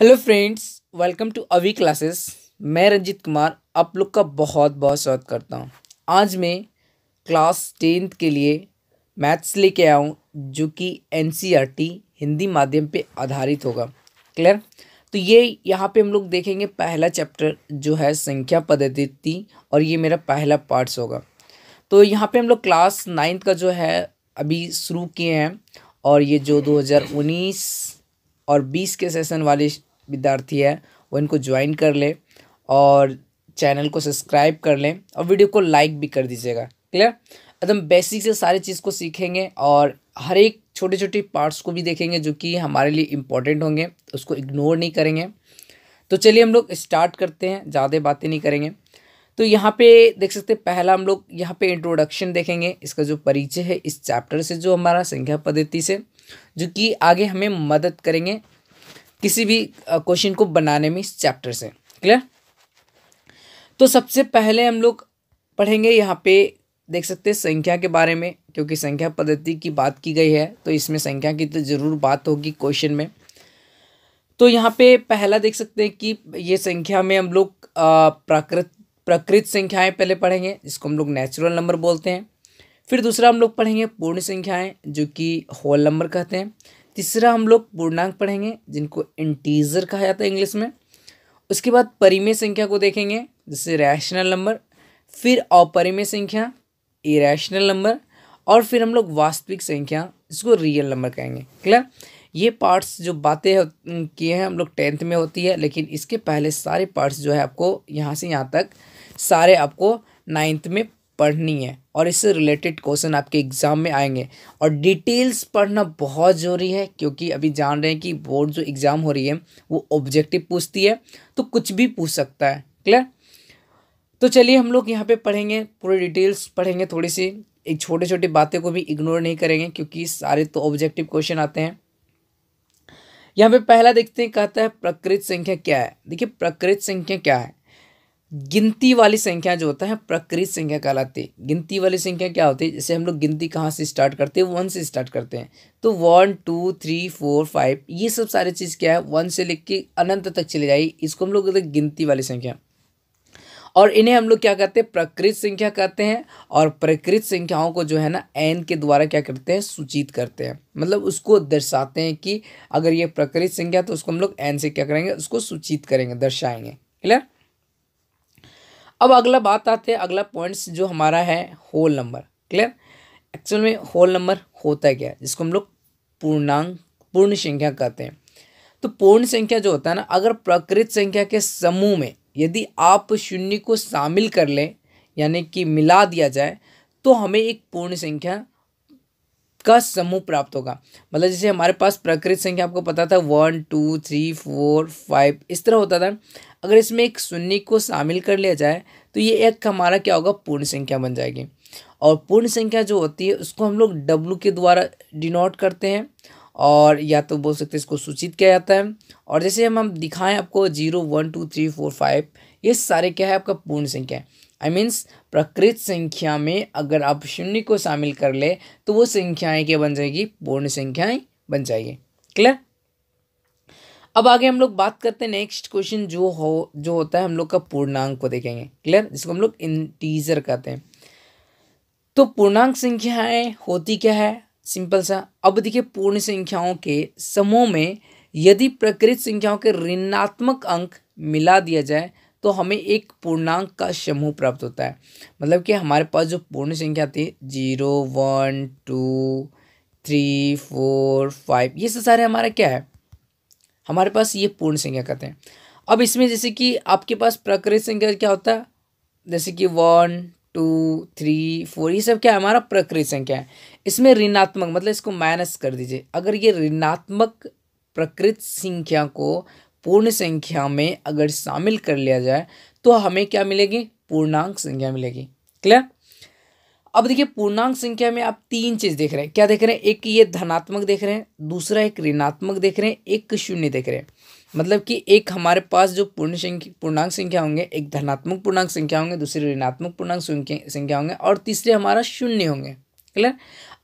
hello friends welcome to Avi classes मैं रंजीत कुमार आप लोग का बहुत बहुत स्वागत करता हूँ आज मैं क्लास टेंथ के लिए मैथ्स लेके आया हूँ जो कि एन e हिंदी माध्यम पे आधारित होगा क्लियर तो ये यहाँ पे हम लोग देखेंगे पहला चैप्टर जो है संख्या पद्धति और ये मेरा पहला पार्ट्स होगा तो यहाँ पर हम लोग क्लास नाइन्थ का जो है अभी शुरू किए हैं और ये जो दो और 20 के सेशन वाले विद्यार्थी है वो इनको ज्वाइन कर ले और चैनल को सब्सक्राइब कर लें और वीडियो को लाइक भी कर दीजिएगा क्लियर एकदम बेसिक से सारी चीज़ को सीखेंगे और हर एक छोटे छोटे पार्ट्स को भी देखेंगे जो कि हमारे लिए इम्पोर्टेंट होंगे उसको इग्नोर नहीं करेंगे तो चलिए हम लोग स्टार्ट करते हैं ज़्यादा बातें नहीं करेंगे तो यहाँ पे देख सकते हैं पहला हम लोग यहाँ पे इंट्रोडक्शन देखेंगे इसका जो परिचय है इस चैप्टर से जो हमारा संख्या पद्धति से जो कि आगे हमें मदद करेंगे किसी भी क्वेश्चन को बनाने में इस चैप्टर से क्लियर तो सबसे पहले हम लोग पढ़ेंगे यहाँ पे देख सकते हैं संख्या के बारे में क्योंकि संख्या पद्धति की बात की गई है तो इसमें संख्या की तो ज़रूर बात होगी क्वेश्चन में तो यहाँ पे पहला देख सकते हैं कि ये संख्या में हम लोग प्राकृत प्रकृत संख्याएं पहले पढ़ेंगे जिसको हम लोग नेचुरल नंबर बोलते हैं फिर दूसरा हम लोग पढ़ेंगे पूर्ण संख्याएं जो कि होल नंबर कहते हैं तीसरा हम लोग पूर्णांक पढ़ेंगे जिनको इंटीजर कहा जाता है इंग्लिश में उसके बाद परिमेय संख्या को देखेंगे जैसे रैशनल नंबर फिर अपरिमेय संख्या इरेशनल नंबर और फिर हम लोग वास्तविक संख्या इसको रियल नंबर कहेंगे क्लियर ये पार्ट्स जो बातें किए हैं हम लोग टेंथ में होती है लेकिन इसके पहले सारे पार्ट्स जो है आपको यहाँ से यहाँ तक सारे आपको नाइन्थ में पढ़नी है और इससे रिलेटेड क्वेश्चन आपके एग्ज़ाम में आएंगे और डिटेल्स पढ़ना बहुत ज़रूरी है क्योंकि अभी जान रहे हैं कि बोर्ड जो एग्ज़ाम हो रही है वो ऑब्जेक्टिव पूछती है तो कुछ भी पूछ सकता है क्लियर तो चलिए हम लोग यहाँ पे पढ़ेंगे पूरे डिटेल्स पढ़ेंगे थोड़ी सी एक छोटे छोटे बातें को भी इग्नोर नहीं करेंगे क्योंकि सारे तो ऑब्जेक्टिव क्वेश्चन आते हैं यहाँ पे पहला देखते हैं कहता है प्रकृत संख्या क्या है देखिए प्रकृत संख्या क्या है गिनती वाली संख्या जो होता है प्रकृत संख्या कहलाती है गिनती वाली संख्या क्या होती है जैसे हम लोग गिनती कहाँ से स्टार्ट करते हैं वन से स्टार्ट करते हैं तो one two three four five ये सब सारी चीज़ क्या है वन से लिख के अनंत तक चले जाएगी इसको हम लोग कहते हैं गिनती वाली संख्या और इन्हें हम लोग क्या कहते हैं प्रकृत संख्या कहते हैं और प्रकृत संख्याओं को जो है ना एन के द्वारा क्या करते हैं सूचित करते हैं मतलब उसको दर्शाते हैं कि अगर ये प्रकृत संख्या तो उसको हम लोग एन से क्या करेंगे उसको सूचित करेंगे दर्शाएंगे क्लियर अब अगला बात आते हैं अगला पॉइंट्स जो हमारा है होल नंबर क्लियर एक्चुअल में होल नंबर होता है क्या जिसको हम लोग पूर्णांक पूर्ण संख्या कहते हैं तो पूर्ण संख्या जो होता है ना अगर प्रकृत संख्या के समूह में यदि आप शून्य को शामिल कर लें यानी कि मिला दिया जाए तो हमें एक पूर्ण संख्या का समूह प्राप्त होगा मतलब जैसे हमारे पास प्रकृत संख्या आपको पता था one two three four five इस तरह होता था अगर इसमें एक शून्य को शामिल कर लिया जाए तो ये एक हमारा क्या होगा पूर्ण संख्या बन जाएगी और पूर्ण संख्या जो होती है उसको हम लोग डब्लू के द्वारा डिनोट करते हैं और या तो बोल सकते हैं इसको सूचित किया जाता है और जैसे हम हम दिखाएँ आपको zero one two three four five ये सारे क्या है आपका पूर्ण संख्या है आई मीन्स प्रकृत संख्या में अगर आप शून्य को शामिल कर ले तो वो संख्याएं क्या बन जाएगी पूर्ण संख्याएं बन जाएगी क्लियर अब आगे हम लोग बात करते हैं नेक्स्ट क्वेश्चन जो हो जो होता है हम लोग का पूर्णांक को देखेंगे क्लियर जिसको हम लोग इंटीजर कहते हैं तो पूर्णांक संख्याएं होती क्या है सिंपल सा अब देखिए पूर्ण संख्याओं के समूह में यदि प्रकृत संख्याओं के ऋणात्मक अंक मिला दिया जाए तो हमें एक पूर्णांक का समूह प्राप्त होता है मतलब कि हमारे पास जो पूर्ण संख्या थी zero one two three four five ये सब सारे हमारा क्या है हमारे पास ये पूर्ण संख्या कहते हैं अब इसमें जैसे कि आपके पास प्रकृत संख्या क्या होता है जैसे कि वन टू थ्री फोर ये सब क्या है हमारा प्रकृत संख्या है इसमें ऋणात्मक मतलब इसको माइनस कर दीजिए अगर ये ऋणात्मक प्रकृत संख्या को पूर्ण संख्या में अगर शामिल कर लिया जाए तो हमें क्या मिलेगी पूर्णांक संख्या मिलेगी क्लियर अब देखिए पूर्णांक संख्या में आप तीन चीज देख रहे हैं क्या देख रहे हैं एक ये धनात्मक देख रहे हैं दूसरा एक ऋणात्मक देख रहे हैं एक शून्य देख रहे हैं मतलब कि एक हमारे पास जो पूर्ण संख्या पूर्णांक संख्या होंगे एक धनात्मक पूर्णांक संख्या होंगे दूसरे ऋणात्मक पूर्णांक संख्या होंगे और तीसरे हमारा शून्य होंगे क्लियर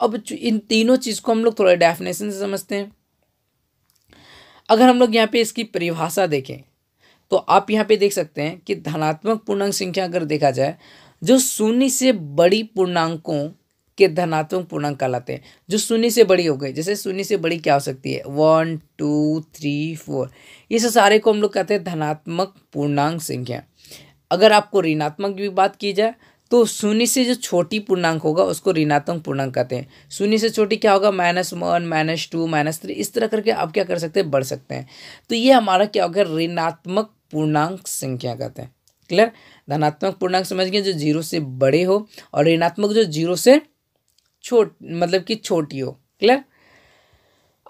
अब इन तीनों चीज़ को हम लोग थोड़ा डेफिनेशन से समझते हैं अगर हम लोग यहाँ पे इसकी परिभाषा देखें तो आप यहाँ पे देख सकते हैं कि धनात्मक पूर्णांक संख्या अगर देखा जाए जो शून्य से बड़ी पूर्णांकों के धनात्मक पूर्णांक कहलाते हैं जो शून्य से बड़ी हो गई जैसे शून्य से बड़ी क्या हो सकती है वन टू थ्री फोर ये सारे को हम लोग कहते हैं धनात्मक पूर्णांक संख्या अगर आपको ऋणात्मक भी बात की जाए तो शून्य से जो छोटी पूर्णांक होगा उसको ऋणात्मक पूर्णांक कहते हैं शून्य से छोटी क्या होगा minus one minus two minus three इस तरह करके आप क्या कर सकते हैं बढ़ सकते हैं तो ये हमारा क्या होगा ऋणात्मक पूर्णांक संख्या कहते हैं क्लियर धनात्मक पूर्णांक समझ गए जो जीरो से बड़े हो और ऋणात्मक जो जीरो से छोट मतलब कि छोटी हो क्लियर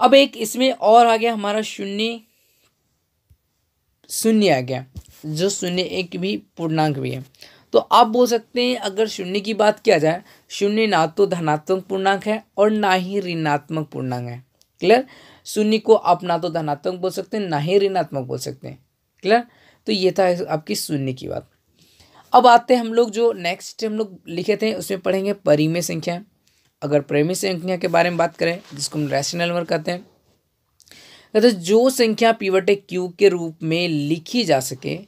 अब एक इसमें और आ गया हमारा शून्य शून्य आ गया जो शून्य एक भी पूर्णांक भी है तो आप बोल सकते हैं अगर शून्य की बात किया जाए शून्य ना तो धनात्मक पूर्णांक है और ना ही ऋणात्मक पूर्णांक है क्लियर शून्य को आप ना तो धनात्मक बोल सकते हैं ना ही ऋणात्मक बोल सकते हैं क्लियर तो ये था आपकी शून्य की बात अब आते हैं हम लोग जो नेक्स्ट हम लोग लिखे थे उसमें पढ़ेंगे परिमेय संख्या अगर परिमेय संख्या के बारे में बात करें जिसको हम रैशनल नंबर कहते हैं कहते तो जो संख्या पीवटे क्यू के रूप में लिखी जा सके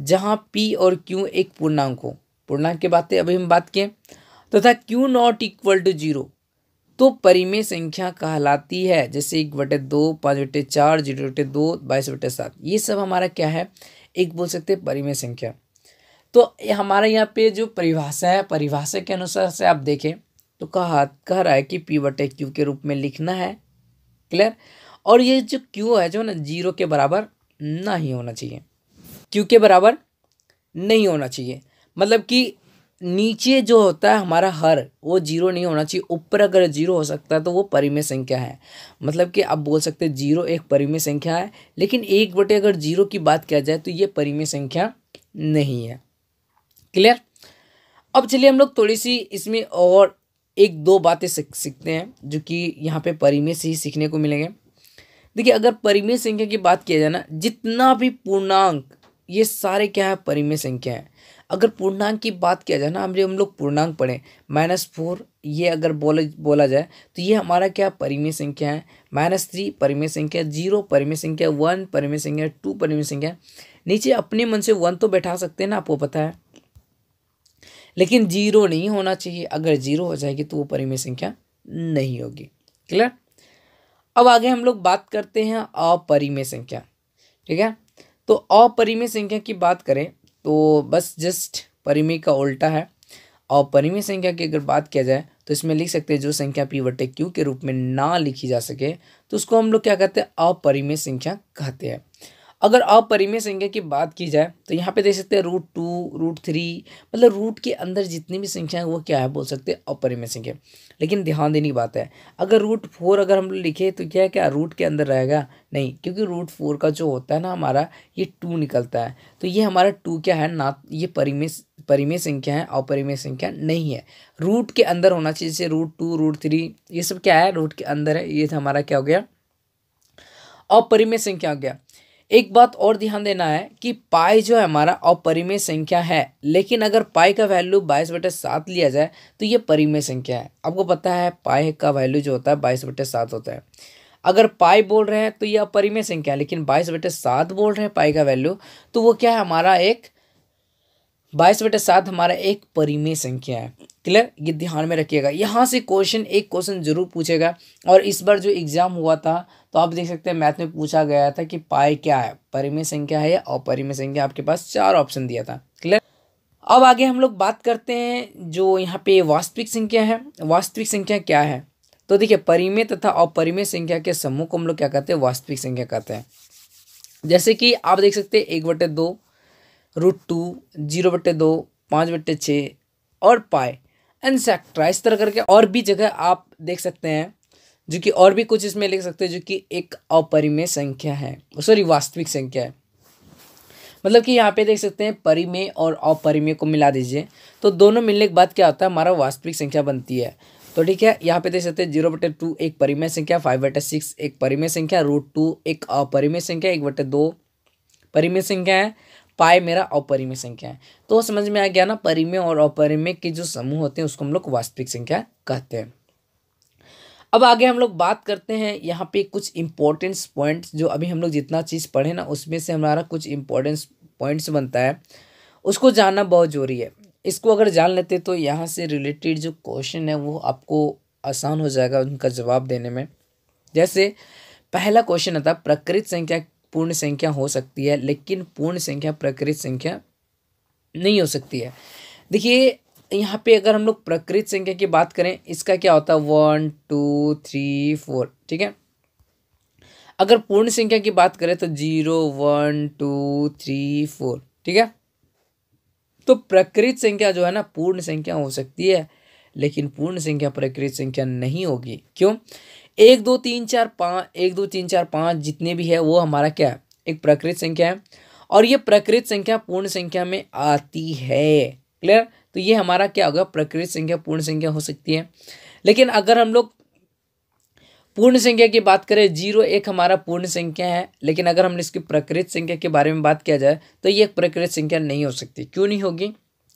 जहाँ पी और क्यू एक पूर्णांक हो पूर्णांक के बातें अभी हम बात किए तथा q not equal to zero तो परिमेय संख्या कहलाती है जैसे एक बटे दो पाँच बटे चार जीरो बटे दो बाईस बटे सात ये सब हमारा क्या है एक बोल सकते हैं परिमेय संख्या तो हमारे यहाँ पे जो परिभाषा है परिभाषा के अनुसार से आप देखें तो कहा कह रहा है कि पी बटे क्यू के रूप में लिखना है क्लियर और ये जो क्यू है जो ना जीरो के बराबर ना ही होना चाहिए क्यू के बराबर नहीं होना चाहिए मतलब कि नीचे जो होता है हमारा हर वो जीरो नहीं होना चाहिए ऊपर अगर जीरो हो सकता है तो वो परिमेय संख्या है मतलब कि आप बोल सकते हैं जीरो एक परिमेय संख्या है लेकिन एक बटे अगर जीरो की बात किया जाए तो ये परिमेय संख्या नहीं है क्लियर अब चलिए हम लोग थोड़ी सी इसमें और एक दो बातें सीखते हैं जो कि यहाँ पर परिमेय से ही सीखने को मिलेंगे देखिए अगर परिमेय संख्या की बात किया जाए ना जितना भी पूर्णांक ये सारे क्या है परिमेय संख्या है अगर पूर्णांक की बात किया जाए ना हम जो हम लोग पूर्णांक पढ़ें माइनस फोर ये अगर बोला बोला जाए तो ये हमारा क्या परिमेय संख्या है माइनस थ्री परिमेय संख्या जीरो परिमेय संख्या वन परिमेय संख्या टू परिमेय संख्या नीचे अपने मन से वन तो बैठा सकते हैं ना आपको पता है लेकिन जीरो नहीं होना चाहिए अगर जीरो हो जाएगी तो वो परिमेय संख्या नहीं होगी क्लियर अब आगे हम लोग बात करते हैं अपरिमेय संख्या ठीक है तो अपरिमेय संख्या की बात करें तो बस जस्ट परिमेय का उल्टा है और परिमेय संख्या की अगर बात किया जाए तो इसमें लिख सकते हैं जो संख्या पी वटे क्यू के रूप में ना लिखी जा सके तो उसको हम लोग क्या कहते हैं अपरिमेय संख्या कहते हैं अगर अपरिमय संख्या की बात की जाए तो यहाँ पे देख सकते हैं रूट टू रूट थ्री मतलब रूट के अंदर जितनी भी संख्या है वो क्या है बोल सकते हैं अपरिमय संख्या लेकिन ध्यान देने की बात है अगर रूट फोर अगर हम लिखे तो क्या है क्या रूट के अंदर रहेगा नहीं क्योंकि रूट फोर का जो होता है ना हमारा ये टू निकलता है तो ये हमारा टू क्या है ना ये परिमय परिमय संख्या है अपरिमय संख्या नहीं है रूट के अंदर होना चाहिए जैसे रूट टू रूट थ्री ये सब क्या है रूट के अंदर है ये हमारा क्या हो गया अपरिमय संख्या हो गया एक बात और ध्यान देना है कि पाई जो है हमारा अपरिमेय संख्या है लेकिन अगर पाई का वैल्यू बाईस बटे सात लिया जाए तो ये परिमेय संख्या है आपको पता है पाई का वैल्यू जो होता है बाईस बटे सात होता है अगर पाई बोल रहे हैं तो ये अपरिमेय संख्या है लेकिन बाईस बटे सात बोल रहे हैं पाई का वैल्यू तो वो क्या है हमारा एक बाईस बटे सात हमारा एक परिमेय संख्या है क्लियर ये ध्यान में रखिएगा यहाँ से क्वेश्चन एक क्वेश्चन जरूर पूछेगा और इस बार जो एग्ज़ाम हुआ था तो आप देख सकते हैं मैथ में पूछा गया था कि पाए क्या है परिमेय संख्या है या अपरिमेय संख्या आपके पास चार ऑप्शन दिया था क्लियर अब आगे हम लोग बात करते हैं जो यहाँ पे वास्तविक संख्या है वास्तविक संख्या क्या है तो देखिए परिमेय तथा अपरिमेय संख्या के समूह को हम लोग क्या कहते हैं वास्तविक संख्या कहते हैं जैसे कि आप देख सकते हैं एक बटे दो रूट टू जीरो बट्टे दो पाँच बट्टे छः और पाए एंड सेक्ट्रा इस तरह करके और भी जगह आप देख सकते हैं जो कि और भी कुछ इसमें लिख सकते हैं जो कि एक अपरिमेय संख्या है सॉरी वास्तविक संख्या है मतलब कि यहाँ पे देख सकते हैं परिमेय और अपरिमेय को मिला दीजिए तो दोनों मिलने के बाद क्या होता है हमारा वास्तविक संख्या बनती है तो ठीक है यहाँ पे देख सकते हैं जीरो बटे टू एक परिमेय संख्या फाइव बटे सिक्स एक परिमेय संख्या रूट टू एक अपरिमेय संख्या एक बटे दो परिमेय संख्या है पाए मेरा अपरिमय संख्या है तो समझ में आ गया ना परिमेय और अपरिमेय के जो समूह होते हैं उसको हम लोग वास्तविक संख्या कहते हैं अब आगे हम लोग बात करते हैं यहाँ पे कुछ इम्पोर्टेंस पॉइंट्स जो अभी हम लोग जितना चीज़ पढ़े ना उसमें से हमारा कुछ इम्पोर्टेंस पॉइंट्स बनता है उसको जानना बहुत जरूरी है इसको अगर जान लेते तो यहाँ से रिलेटेड जो क्वेश्चन है वो आपको आसान हो जाएगा उनका जवाब देने में जैसे पहला क्वेश्चन आता प्रकृत संख्या पूर्ण संख्या हो सकती है लेकिन पूर्ण संख्या प्रकृत संख्या नहीं हो सकती है देखिए यहाँ पे अगर हम लोग प्रकृत संख्या की बात करें इसका क्या होता है वन टू थ्री फोर ठीक है अगर पूर्ण संख्या की बात करें तो zero one two three four ठीक है तो प्रकृत संख्या जो है ना पूर्ण संख्या हो सकती है लेकिन पूर्ण संख्या प्रकृत संख्या नहीं होगी क्यों एक दो तीन चार पाँच एक दो तीन चार पाँच जितने भी है वो हमारा क्या है एक प्रकृत संख्या है और ये प्रकृत संख्या पूर्ण संख्या में आती है क्लियर तो ये हमारा क्या होगा प्रकृत संख्या पूर्ण संख्या हो सकती है लेकिन अगर हम लोग पूर्ण संख्या की बात करें जीरो एक हमारा पूर्ण संख्या है लेकिन अगर हमने इसकी प्रकृत संख्या के बारे में बात किया जाए तो ये प्रकृत संख्या नहीं हो सकती क्यों नहीं होगी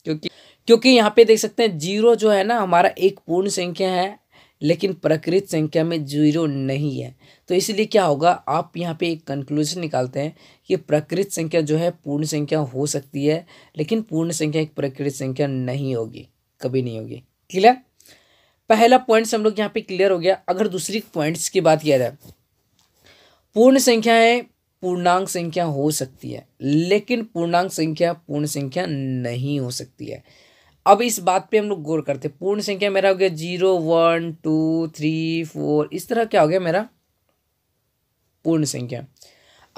क्योंकि क्योंकि यहाँ पे देख सकते हैं जीरो जो है ना हमारा एक पूर्ण संख्या है लेकिन प्रकृत संख्या में जीरो नहीं है तो इसलिए क्या होगा आप यहाँ पे एक कंक्लूजन निकालते हैं कि प्रकृत संख्या जो है पूर्ण संख्या हो सकती है लेकिन पूर्ण संख्या एक प्रकृत संख्या नहीं होगी कभी नहीं होगी क्लियर पहला पॉइंट्स हम लोग यहाँ पे क्लियर हो गया अगर दूसरी पॉइंट्स की बात किया जाए पूर्ण संख्याएं पूर्णांक संख्या हो सकती है लेकिन पूर्णांक संख्या पूर्ण संख्या नहीं हो सकती है अब इस बात पे हम लोग गौर करते हैं पूर्ण संख्या मेरा हो गया zero one two three four इस तरह क्या हो गया मेरा पूर्ण संख्या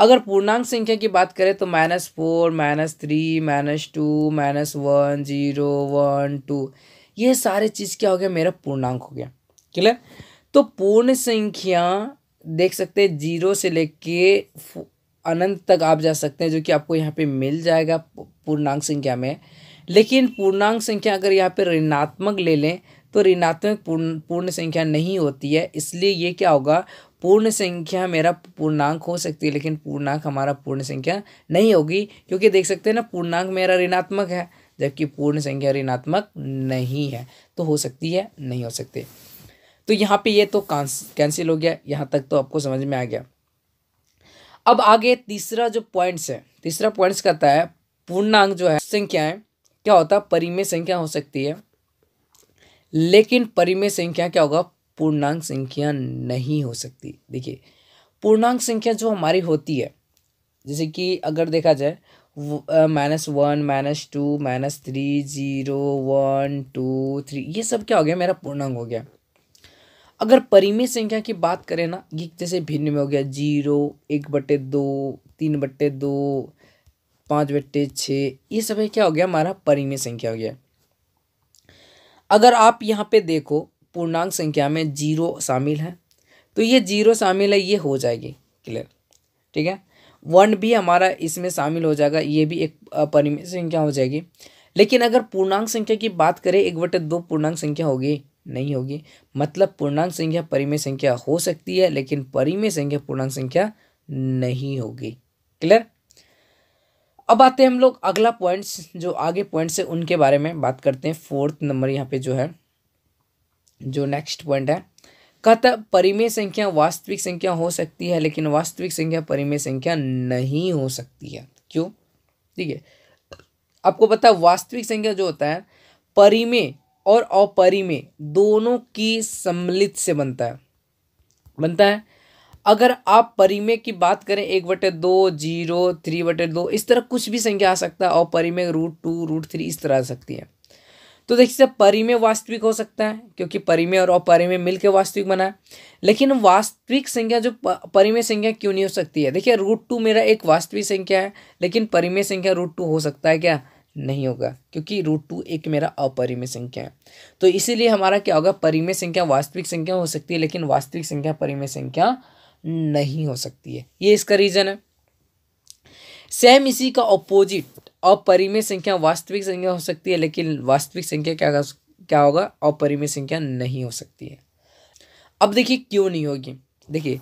अगर पूर्णांक संख्या की बात करें तो minus four minus three minus two minus one zero one two ये सारे चीज़ क्या हो गया मेरा पूर्णांक हो गया क्लियर तो पूर्ण संख्या देख सकते हैं जीरो से लेके अनंत तक आप जा सकते हैं जो कि आपको यहाँ पे मिल जाएगा पूर्णांक संख्या में लेकिन पूर्णांक संख्या अगर यहाँ पर ऋणात्मक ले लें तो ऋणात्मक पूर्ण पूर्ण संख्या नहीं होती है इसलिए ये क्या होगा पूर्ण संख्या मेरा पूर्णांक हो सकती है लेकिन पूर्णांक हमारा पूर्ण संख्या नहीं होगी क्योंकि देख सकते हैं ना पूर्णांक मेरा ऋणात्मक है जबकि पूर्ण संख्या ऋणात्मक नहीं है तो हो सकती है नहीं हो सकती तो यहाँ पे ये तो कैंसिल हो गया यहाँ तक तो आपको समझ में आ गया अब आगे तीसरा जो पॉइंट्स है तीसरा पॉइंट्स कहता है पूर्णांक जो है संख्याएं क्या होता है परिमेय संख्या हो सकती है लेकिन परिमेय संख्या क्या होगा पूर्णांक संख्या नहीं हो सकती देखिए पूर्णांक संख्या जो हमारी होती है जैसे कि अगर देखा जाए minus one minus two minus three zero one two three ये सब क्या हो गया मेरा पूर्णांक हो गया अगर परिमेय संख्या की बात करें ना ये जैसे भिन्न में हो गया जीरो एक बट्टे दो तीन बट्टे दो पाँच बट्टे छः ये सब क्या हो गया हमारा परिमेय संख्या हो गया अगर आप यहाँ पे देखो पूर्णांक संख्या में जीरो शामिल है तो ये जीरो शामिल है ये हो जाएगी क्लियर ठीक है वन भी हमारा इसमें शामिल हो जाएगा ये भी एक परिमेय संख्या हो जाएगी लेकिन अगर पूर्णांक संख्या की बात करें एक बटे दो पूर्णांक संख्या होगी नहीं होगी मतलब पूर्णांक संख्या परिमेय संख्या हो सकती है लेकिन परिमेय संख्या पूर्णांक संख्या नहीं होगी क्लियर अब आते हैं हम लोग अगला पॉइंट्स जो आगे पॉइंट्स है उनके बारे में बात करते हैं फोर्थ नंबर यहाँ पे जो है जो नेक्स्ट पॉइंट है कहता परिमेय संख्या वास्तविक संख्या हो सकती है लेकिन वास्तविक संख्या परिमेय संख्या नहीं हो सकती है क्यों ठीक है आपको पता है वास्तविक संख्या जो होता है परिमेय और अपरिमेय दोनों की सम्मिलित से बनता है बनता है अगर आप परिमेय की बात करें एक बटे दो जीरो थ्री बटे दो इस तरह कुछ भी संख्या आ सकता है और परिमेय रूट टू रूट थ्री इस तरह आ सकती है तो देखिए परिमेय वास्तविक हो सकता है क्योंकि परिमेय और अपरिमेय मिलकर वास्तविक बना है लेकिन वास्तविक संख्या जो परिमेय संख्या क्यों नहीं हो सकती है देखिए रूट टू मेरा एक वास्तविक संख्या है लेकिन परिमेय संख्या रूट टू हो सकता है क्या नहीं होगा क्योंकि रूट टू एक मेरा अपरिमेय संख्या है तो इसीलिए हमारा क्या होगा परिमेय संख्या वास्तविक संख्या हो सकती है लेकिन वास्तविक संख्या परिमेय संख्या नहीं हो सकती है ये इसका रीज़न है सेम इसी का ऑपोजिट अपरिमेय संख्या वास्तविक संख्या हो सकती है लेकिन वास्तविक संख्या क्या क्या होगा अपरिमेय संख्या नहीं हो सकती है अब देखिए क्यों नहीं होगी देखिए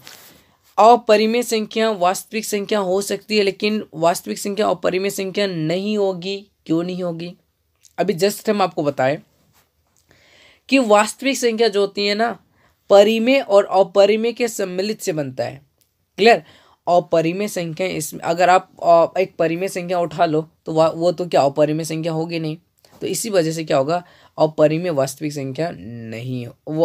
अपरिमेय संख्या वास्तविक संख्या हो सकती है लेकिन वास्तविक संख्या अपरिमेय संख्या नहीं होगी क्यों नहीं होगी अभी जस्ट हम आपको बताएं कि वास्तविक संख्या जो होती है ना परिमेय और अपरिमेय के सम्मिलित से बनता है क्लियर अपरिमेय संख्या इसमें अगर आप एक परिमेय संख्या उठा लो तो वो तो क्या अपरिमेय संख्या होगी नहीं तो इसी वजह से क्या होगा अपरिमेय वास्तविक संख्या नहीं हो वो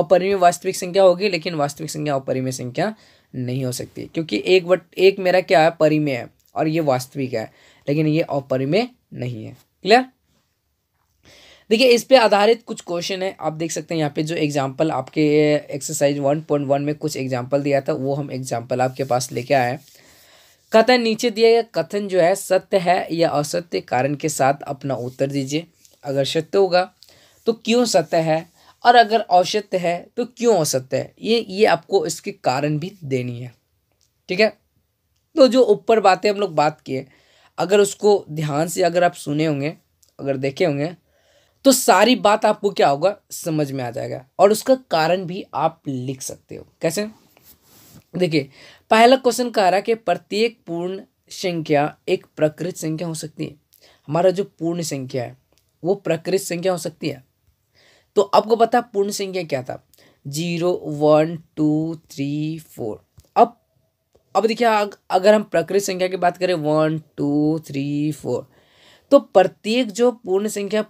अपरिमेय वास्तविक संख्या होगी लेकिन वास्तविक संख्या अपरिमेय संख्या नहीं हो सकती क्योंकि एक वट एक मेरा क्या है परिमेय है और ये वास्तविक है लेकिन ये अपरिमेय नहीं है क्लियर देखिए इस पे आधारित कुछ क्वेश्चन है आप देख सकते हैं यहाँ पे जो एग्जांपल आपके एक्सरसाइज वन पॉइंट वन में कुछ एग्जांपल दिया था वो हम एग्जांपल आपके पास लेके आए हैं कथन नीचे दिया गया कथन जो है सत्य है या असत्य कारण के साथ अपना उत्तर दीजिए अगर सत्य होगा तो क्यों सत्य है और अगर औसत्य है तो क्यों असत्य है ये ये आपको इसके कारण भी देनी है ठीक है तो जो ऊपर बातें हम लोग बात किए अगर उसको ध्यान से अगर आप सुने होंगे अगर देखे होंगे तो सारी बात आपको क्या होगा समझ में आ जाएगा और उसका कारण भी आप लिख सकते हो कैसे देखिए पहला क्वेश्चन कह रहा है कि प्रत्येक पूर्ण संख्या एक प्रकृत संख्या हो सकती है हमारा जो पूर्ण संख्या है वो प्रकृत संख्या हो सकती है तो आपको पता पूर्ण संख्या क्या था zero one two three four अब अब देखिए अगर हम प्रकृत संख्या की बात करें वन टू थ्री फोर तो प्रत्येक जो पूर्ण संख्या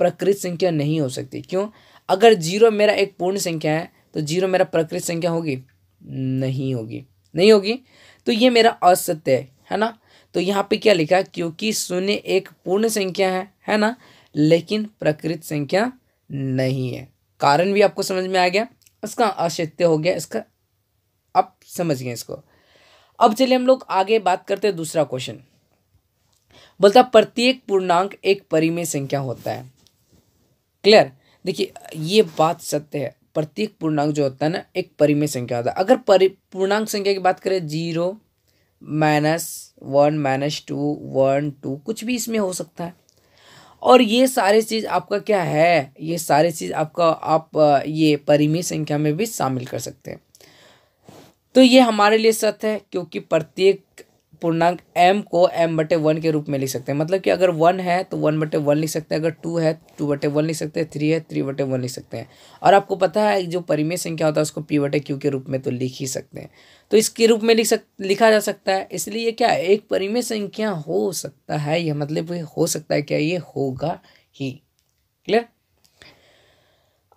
प्रकृत संख्या नहीं हो सकती क्यों अगर जीरो मेरा एक पूर्ण संख्या है तो जीरो मेरा प्रकृत संख्या होगी नहीं होगी नहीं होगी तो ये मेरा असत्य है है ना तो यहाँ पे क्या लिखा क्योंकि शून्य एक पूर्ण संख्या है है ना लेकिन प्रकृत संख्या नहीं है कारण भी आपको समझ में आ गया इसका असत्य हो गया इसका आप समझ गए इसको अब चलिए हम लोग आगे बात करते हैं दूसरा क्वेश्चन बोलता प्रत्येक पूर्णांक एक परिमेय संख्या होता है क्लियर देखिए ये बात सत्य है प्रत्येक पूर्णांक जो होता है ना एक परिमेय संख्या होता है अगर परि पूर्णांक संख्या की बात करें zero minus one minus two one two कुछ भी इसमें हो सकता है और ये सारे चीज़ आपका क्या है ये सारे चीज़ आपका आप ये परिमेय संख्या में भी शामिल कर सकते हैं तो ये हमारे लिए सत्य है क्योंकि प्रत्येक पूर्णांक m को m बटे वन के रूप में लिख सकते हैं मतलब कि अगर वन है तो वन बटे वन लिख सकते हैं अगर टू है टू तो बटे वन लिख सकते हैं थ्री है थ्री बटे वन लिख सकते हैं और आपको पता है जो परिमेय संख्या होता है उसको p बटे क्यू के रूप में तो लिख ही सकते हैं तो इसके रूप में लिख सक लिखा जा सकता है इसलिए क्या एक परिमेय संख्या हो सकता है यह मतलब हो सकता है क्या ये होगा ही क्लियर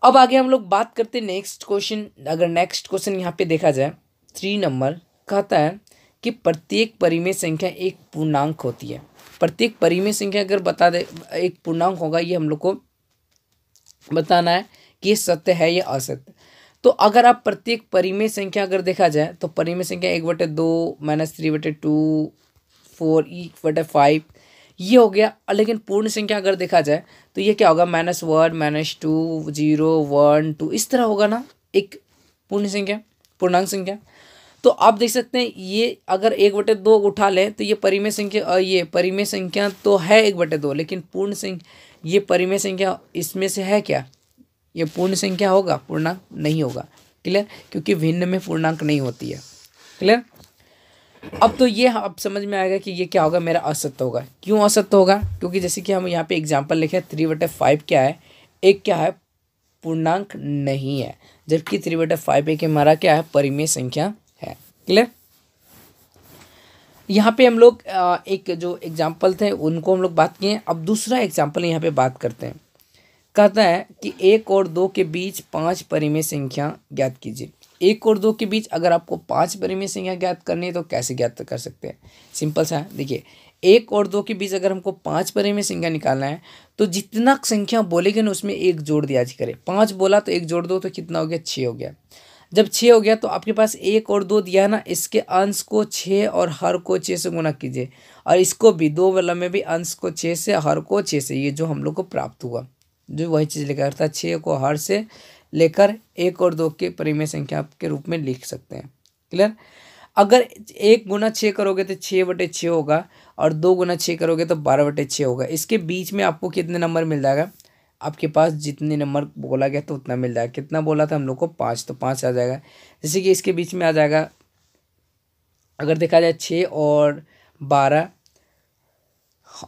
अब आगे हम लोग बात करते नेक्स्ट क्वेश्चन अगर नेक्स्ट क्वेश्चन यहाँ पे देखा जाए थ्री नंबर कहता है कि प्रत्येक परिमेय संख्या एक पूर्णांक होती है प्रत्येक परिमेय संख्या अगर बता दे एक पूर्णांक होगा ये हम लोग को बताना है कि ये सत्य है या असत्य तो अगर आप प्रत्येक परिमेय संख्या अगर देखा जाए तो परिमेय संख्या एक बटे दो माइनस थ्री बटे टू फोर एक बटे फाइव ये हो गया लेकिन पूर्ण संख्या अगर देखा जाए तो ये क्या होगा minus one minus two zero one two इस तरह होगा ना एक पूर्ण संख्या पूर्णांक संख्या तो आप देख सकते हैं ये अगर एक बटे दो उठा लें तो ये परिमेय संख्या ये परिमेय संख्या तो है एक बटे दो लेकिन पूर्ण संख्या ये परिमेय संख्या इसमें से है क्या ये पूर्ण संख्या होगा पूर्णांक नहीं होगा क्लियर क्योंकि भिन्न में पूर्णांक नहीं होती है क्लियर अब तो ये अब समझ में आएगा कि ये क्या होगा मेरा असत्य होगा क्यों असत्य होगा क्योंकि जैसे कि हम यहाँ पे एग्जाम्पल लिखे थ्री बटे फाइव क्या है एक क्या है पूर्णांक नहीं है जबकि थ्री बटे फाइव एक हमारा क्या है परिमेय संख्या क्लियर यहाँ पे हम लोग एक जो एग्जाम्पल थे उनको हम लोग बात किए अब दूसरा एग्जाम्पल यहाँ पे बात करते हैं कहता है कि एक और दो के बीच पांच परिमेय संख्या ज्ञात कीजिए एक और दो के बीच अगर आपको पांच परिमेय संख्या ज्ञात करनी है तो कैसे ज्ञात कर सकते हैं सिंपल सा देखिए एक और दो के बीच अगर हमको पाँच परिमेय संख्या निकालना है तो जितना संख्या बोलेगे ना उसमें एक जोड़ दिया करे पाँच बोला तो एक जोड़ दो तो कितना हो गया छः हो गया जब छः हो गया तो आपके पास एक और दो दिया है ना इसके अंश को छः और हर को छः से गुना कीजिए और इसको भी दो वाला में भी अंश को छः से हर को छः से ये जो हम लोग को प्राप्त हुआ जो वही चीज़ लेकर अर्थात छः को हर से लेकर एक और दो के परिमेय संख्या के रूप में लिख सकते हैं क्लियर अगर एक गुना छः करोगे तो छः बटे छः होगा और दो गुना छः करोगे तो बारह बटे छः होगा इसके बीच में आपको कितने नंबर मिल जाएगा आपके पास जितने नंबर बोला गया तो उतना मिल जाएगा कितना बोला था हम लोग को पाँच तो पाँच आ जाएगा जैसे कि इसके बीच में आ जाएगा अगर देखा जाए छः और बारह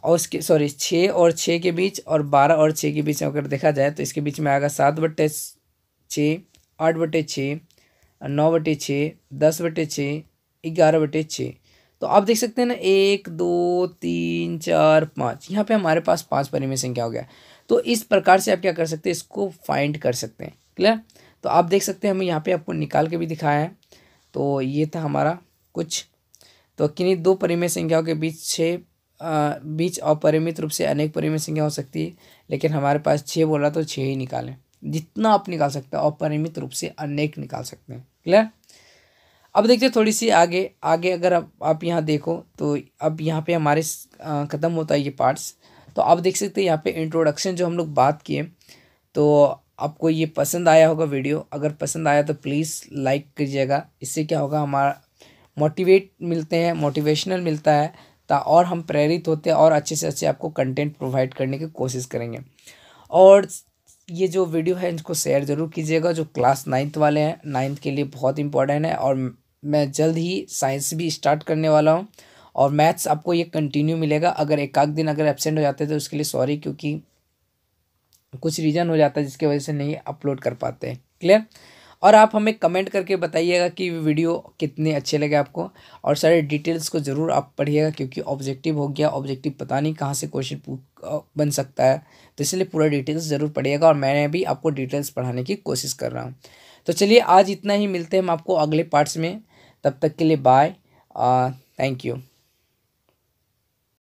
और उसके सॉरी छः और छः के बीच और बारह और छः के बीच में अगर देखा जाए तो इसके बीच में आएगा सात बटे छः आठ बटे छः नौ बटे छः दस बटे छः ग्यारह बटे छः तो आप देख सकते हैं ना एक दो तीन चार पाँच यहाँ पे हमारे पास पांच परिमेय संख्या हो गया तो इस प्रकार से आप क्या कर सकते हैं इसको फाइंड कर सकते हैं क्लियर तो आप देख सकते हैं हमें यहाँ पे आपको निकाल के भी दिखाया है तो ये था हमारा कुछ तो किन्हीं दो परिमेय संख्याओं के बीच छः बीच अपरिमित रूप से अनेक परिमेय संख्या हो सकती है लेकिन हमारे पास छः बोला तो छः ही निकालें जितना आप निकाल सकते हैं अपरिमित रूप से अनेक निकाल सकते हैं क्लियर अब देखते थोड़ी सी आगे आगे अगर आप आप यहाँ देखो तो अब यहाँ पे हमारे ख़त्म होता है ये पार्ट्स तो आप देख सकते हैं यहाँ पे इंट्रोडक्शन जो हम लोग बात किए तो आपको ये पसंद आया होगा वीडियो अगर पसंद आया तो प्लीज़ लाइक कीजिएगा इससे क्या होगा हमारा मोटिवेट मिलते हैं मोटिवेशनल मिलता है ता और हम प्रेरित होते हैं और अच्छे से अच्छे आपको कंटेंट प्रोवाइड करने की कोशिश करेंगे और ये जो वीडियो है इनको शेयर ज़रूर कीजिएगा जो क्लास नाइन्थ वाले हैं नाइन्थ के लिए बहुत इंपॉर्टेंट है और मैं जल्द ही साइंस भी स्टार्ट करने वाला हूँ और मैथ्स आपको ये कंटिन्यू मिलेगा अगर एक आध दिन अगर एबसेंट हो जाते हैं तो उसके लिए सॉरी क्योंकि कुछ रीज़न हो जाता है जिसकी वजह से नहीं अपलोड कर पाते हैं क्लियर और आप हमें कमेंट करके बताइएगा कि वीडियो कितने अच्छे लगे आपको और सारे डिटेल्स को ज़रूर आप पढ़िएगा क्योंकि ऑब्जेक्टिव हो गया ऑब्जेक्टिव पता नहीं कहाँ से क्वेश्चन बन सकता है तो इसलिए पूरा डिटेल्स ज़रूर पढ़िएगा और मैंने भी आपको डिटेल्स पढ़ाने की कोशिश कर रहा हूँ तो चलिए आज इतना ही मिलते हैं हम आपको अगले पार्ट्स में तब तक के लिए बाय थैंक यू